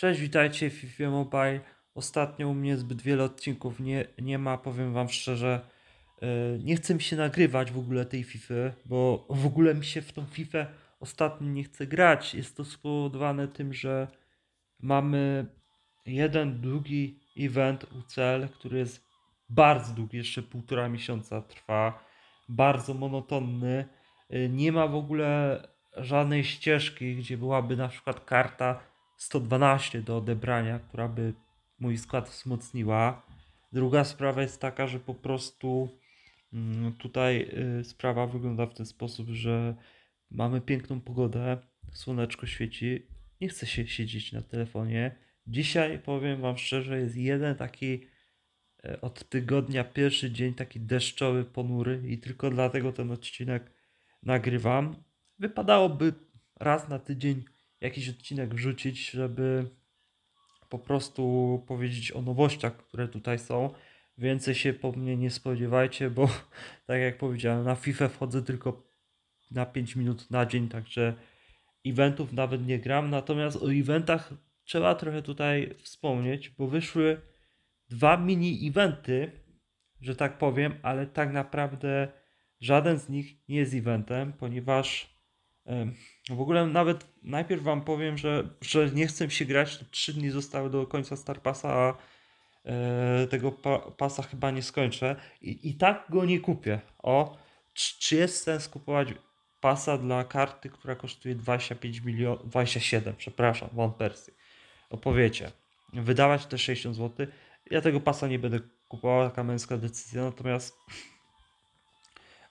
Cześć, witajcie w FIFA Mobile. Ostatnio u mnie zbyt wiele odcinków nie, nie ma, powiem wam szczerze. E, nie chcę mi się nagrywać w ogóle tej FIFA, bo w ogóle mi się w tą FIFA ostatnio nie chce grać. Jest to spowodowane tym, że mamy jeden długi event UCL, który jest bardzo długi, jeszcze półtora miesiąca trwa, bardzo monotonny. E, nie ma w ogóle żadnej ścieżki, gdzie byłaby na przykład karta 112 do odebrania, która by mój skład wzmocniła. Druga sprawa jest taka, że po prostu mm, tutaj y, sprawa wygląda w ten sposób, że mamy piękną pogodę, słoneczko świeci, nie chce się siedzieć na telefonie. Dzisiaj powiem Wam szczerze, jest jeden taki e, od tygodnia, pierwszy dzień taki deszczowy, ponury i tylko dlatego ten odcinek nagrywam. Wypadałoby raz na tydzień jakiś odcinek wrzucić, żeby po prostu powiedzieć o nowościach, które tutaj są. Więcej się po mnie nie spodziewajcie, bo tak jak powiedziałem, na FIFA wchodzę tylko na 5 minut na dzień, także eventów nawet nie gram. Natomiast o eventach trzeba trochę tutaj wspomnieć, bo wyszły dwa mini eventy, że tak powiem, ale tak naprawdę żaden z nich nie jest eventem, ponieważ w ogóle nawet najpierw wam powiem, że, że nie chcę się grać. Trzy dni zostały do końca Starpasa, a e, tego pa pasa chyba nie skończę. I, I tak go nie kupię. O, czy, jest sens kupować pasa dla karty, która kosztuje 25 milionów, 27, przepraszam, One Persji. Opowiecie. Wydawać te 60 zł. Ja tego pasa nie będę kupował, taka męska decyzja, natomiast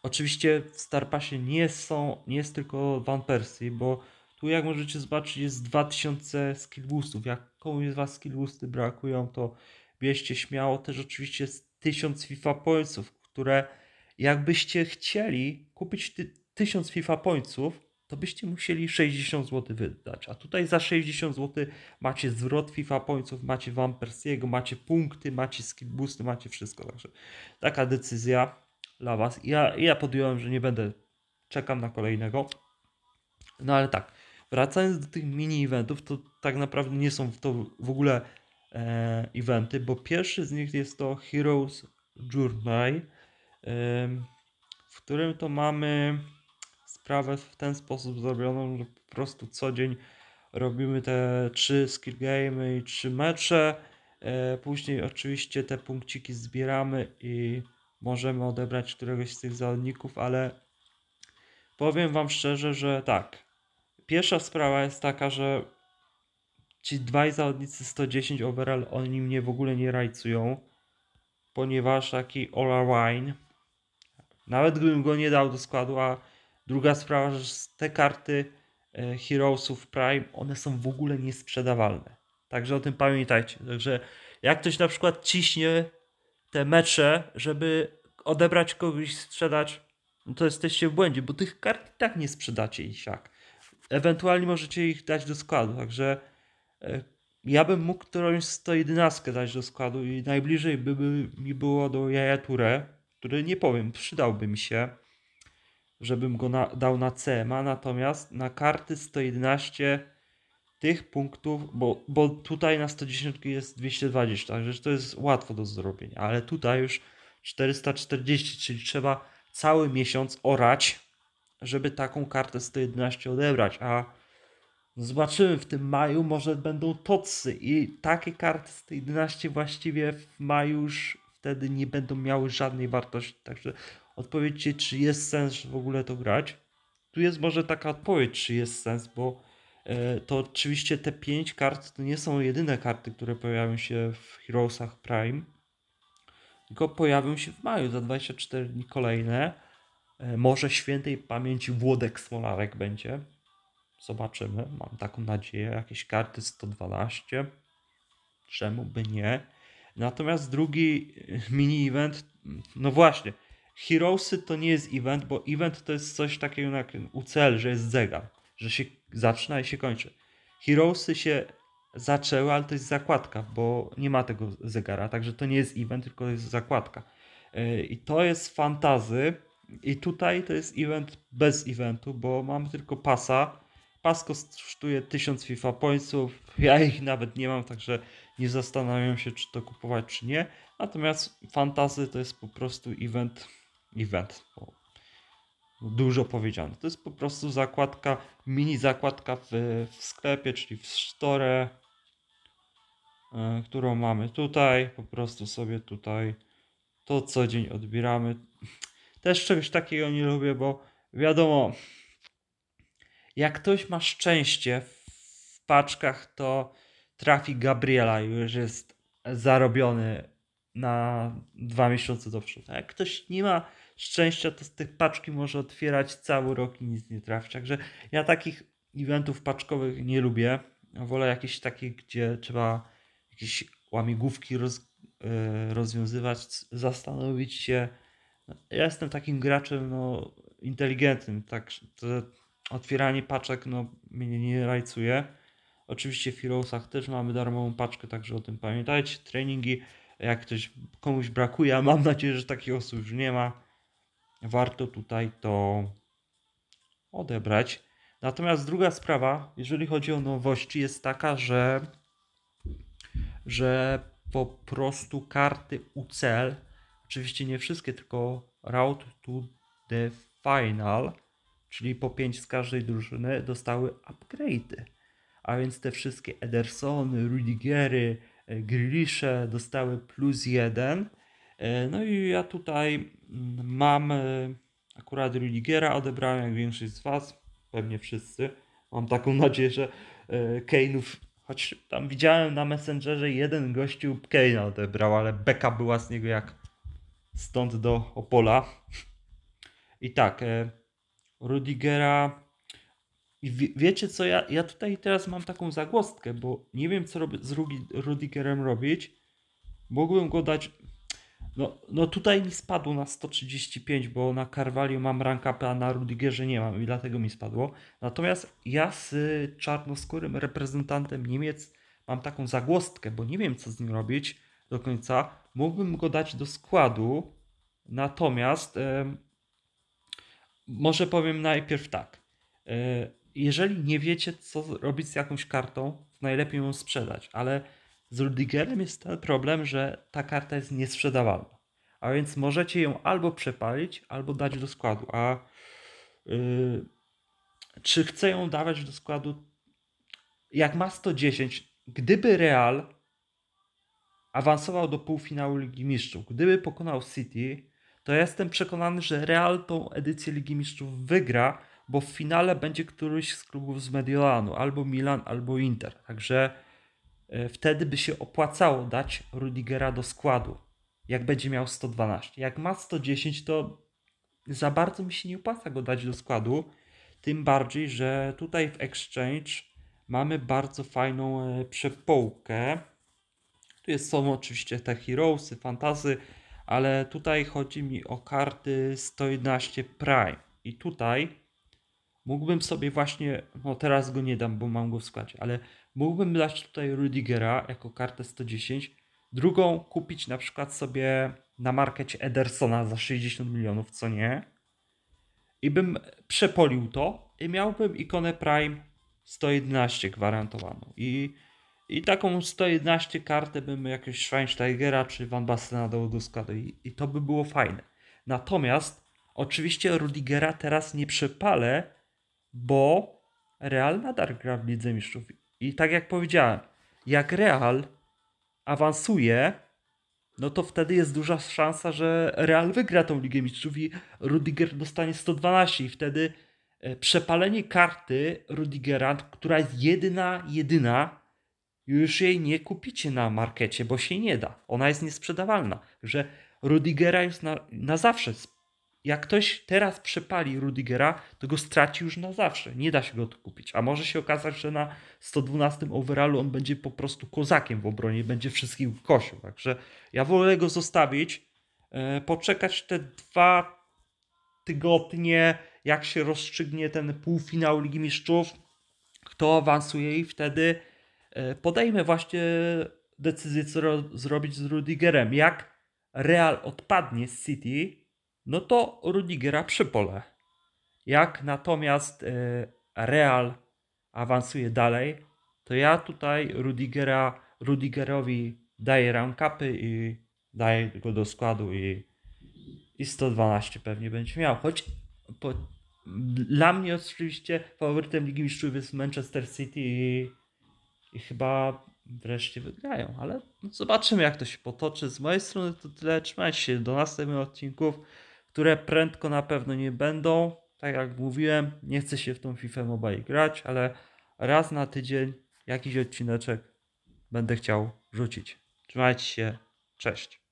Oczywiście w Starpasie nie są, nie jest tylko Van Persie, bo tu jak możecie zobaczyć jest 2000 skill boostów. Jak komuś z Was skill brakują, to bierzcie śmiało. Też oczywiście jest 1000 FIFA pointsów, które jakbyście chcieli kupić 1000 FIFA pointsów, to byście musieli 60 zł wydać. A tutaj za 60 zł macie zwrot FIFA pointsów, macie Van Persiego, macie punkty, macie skill boosty, macie wszystko. Także taka decyzja dla Was. Ja, ja podjąłem, że nie będę, czekam na kolejnego. No ale tak, wracając do tych mini-eventów, to tak naprawdę nie są to w ogóle e, eventy, bo pierwszy z nich jest to Heroes Journey, e, w którym to mamy sprawę w ten sposób zrobioną, że po prostu co dzień robimy te trzy skill game i trzy mecze. E, później oczywiście te punkciki zbieramy i możemy odebrać któregoś z tych zawodników, ale powiem Wam szczerze, że tak. Pierwsza sprawa jest taka, że ci dwaj zawodnicy 110 overall, oni mnie w ogóle nie rajcują, ponieważ taki Ola Wine, nawet gdybym go nie dał do składu, a druga sprawa, że te karty e, Heroesów Prime, one są w ogóle niesprzedawalne. Także o tym pamiętajcie. Także jak ktoś na przykład ciśnie te mecze, żeby odebrać kogoś, sprzedać, no to jesteście w błędzie, bo tych kart i tak nie sprzedacie i siak. Ewentualnie możecie ich dać do składu, także e, ja bym mógł którąś 111 dać do składu i najbliżej by, by mi było do Jaja Touré, który nie powiem, przydałby mi się, żebym go na, dał na CMA, natomiast na karty 111 tych punktów, bo, bo tutaj na 110 jest 220, także to jest łatwo do zrobienia, ale tutaj już 440, czyli trzeba cały miesiąc orać, żeby taką kartę 111 odebrać, a zobaczymy w tym maju, może będą tocy i takie karty 111 właściwie w maju już wtedy nie będą miały żadnej wartości, także odpowiedzcie, czy jest sens w ogóle to grać. Tu jest może taka odpowiedź, czy jest sens, bo E, to oczywiście te pięć kart to nie są jedyne karty, które pojawią się w Heroesach Prime, tylko pojawią się w maju, za 24 dni kolejne. E, może świętej pamięci Włodek Smolarek będzie. Zobaczymy, mam taką nadzieję. Jakieś karty 112. Czemu by nie? Natomiast drugi e, mini-event, no właśnie, Heroesy to nie jest event, bo event to jest coś takiego jak UCL, że jest zegar że się zaczyna i się kończy. Heroesy się zaczęły, ale to jest zakładka, bo nie ma tego zegara, także to nie jest event, tylko to jest zakładka. E, I to jest fantazy i tutaj to jest event bez eventu, bo mamy tylko pasa. Pas kosztuje 1000 FIFA pointsów, ja ich nawet nie mam, także nie zastanawiam się, czy to kupować, czy nie. Natomiast fantazy to jest po prostu event, event, dużo powiedziane. To jest po prostu zakładka, mini zakładka w, w sklepie, czyli w store, e, którą mamy tutaj. Po prostu sobie tutaj to co dzień odbieramy. Też czegoś takiego nie lubię, bo wiadomo, jak ktoś ma szczęście w paczkach, to trafi Gabriela i już jest zarobiony na dwa miesiące do przodu. jak ktoś nie ma szczęścia to z tych paczki może otwierać cały rok i nic nie trafić. Także ja takich eventów paczkowych nie lubię. Wolę jakieś takie, gdzie trzeba jakieś łamigłówki roz, e, rozwiązywać, zastanowić się. Ja jestem takim graczem no, inteligentnym, tak otwieranie paczek no, mnie nie rajcuje. Oczywiście w Heroesach też mamy darmową paczkę, także o tym pamiętajcie. Treningi, jak ktoś, komuś brakuje, a mam nadzieję, że takich osób już nie ma, warto tutaj to odebrać. Natomiast druga sprawa, jeżeli chodzi o nowości, jest taka, że, że po prostu karty UCL, oczywiście nie wszystkie, tylko Route to the Final, czyli po 5 z każdej drużyny, dostały upgrade'y. A więc te wszystkie Edersony, Rudigery, e, Grisze dostały plus 1 E, no i ja tutaj mm, mam e, akurat Rudigera, odebrałem, jak większość z Was, pewnie wszyscy. Mam taką nadzieję, że e, Kane'ów, choć tam widziałem na Messengerze jeden gościu Kane'a odebrał, ale beka była z niego jak stąd do Opola. I tak, Rudigera. I wie, wiecie co, ja, ja tutaj teraz mam taką zagłostkę, bo nie wiem co rob, z Rudigerem robić. Mogłem go dać no, no tutaj mi spadło na 135, bo na Carvalho mam ranka a na Rudigerze nie mam i dlatego mi spadło. Natomiast ja z czarnoskórym reprezentantem Niemiec mam taką zagłostkę, bo nie wiem co z nim robić do końca. Mógłbym go dać do składu, natomiast e, może powiem najpierw tak. E, jeżeli nie wiecie co robić z jakąś kartą, to najlepiej ją sprzedać, ale z Rudigerem jest ten problem, że ta karta jest niesprzedawalna. A więc możecie ją albo przepalić, albo dać do składu. A yy, czy chcę ją dawać do składu? Jak ma 110, gdyby Real awansował do półfinału Ligi Mistrzów, gdyby pokonał City, to ja jestem przekonany, że Real tą edycję Ligi Mistrzów wygra, bo w finale będzie któryś z klubów z Mediolanu, albo Milan, albo Inter. Także E, wtedy by się opłacało dać Rudigera do składu, jak będzie miał 112. Jak ma 110, to za bardzo mi się nie opłaca go dać do składu, tym bardziej, że tutaj w Exchange mamy bardzo fajną e, przepołkę. Tu jest, są oczywiście te Heroesy, fantazy, ale tutaj chodzi mi o karty 111 Prime. I tutaj mógłbym sobie właśnie, no teraz go nie dam, bo mam go w składzie, ale Mógłbym dać tutaj Rudigera jako kartę 110, drugą kupić na przykład sobie na markecie Edersona za 60 milionów, co nie? I bym przepolił to i miałbym ikonę Prime 111 gwarantowaną. I, i taką 111 kartę bym jakiegoś Schweinsteigera czy Van Bastena do składu i, i to by było fajne. Natomiast oczywiście Rudigera teraz nie przepalę, bo Real nadal gra w Lidze Mistrzów i tak jak powiedziałem, jak Real awansuje, no to wtedy jest duża szansa, że Real wygra tą Ligę Mistrzów i Rudiger dostanie 112 i wtedy e, przepalenie karty Rudigera, która jest jedyna, jedyna, już jej nie kupicie na markecie, bo się nie da. Ona jest niesprzedawalna. Że Rudigera już na, na zawsze jak ktoś teraz przepali Rudigera, to go straci już na zawsze. Nie da się go odkupić. A może się okazać, że na 112 overallu on będzie po prostu kozakiem w obronie, będzie wszystkich kosił. Także ja wolę go zostawić, e, poczekać te dwa tygodnie, jak się rozstrzygnie ten półfinał Ligi Mistrzów, kto awansuje i wtedy e, podejmę właśnie decyzję, co zrobić z Rudigerem. Jak Real odpadnie z City, no to Rudigera przy pole. Jak natomiast e, Real awansuje dalej, to ja tutaj Rudigera, Rudigerowi daję ramkapy i daję go do składu i, i 112 pewnie będzie miał. Choć po, dla mnie oczywiście faworytem Ligi Mistrzów jest Manchester City i, i chyba wreszcie wygrają, ale zobaczymy jak to się potoczy. Z mojej strony to tyle. Trzymajcie się do następnych odcinków które prędko na pewno nie będą. Tak jak mówiłem, nie chcę się w tą FIFA Mobile grać, ale raz na tydzień jakiś odcineczek będę chciał rzucić. Trzymajcie się, cześć.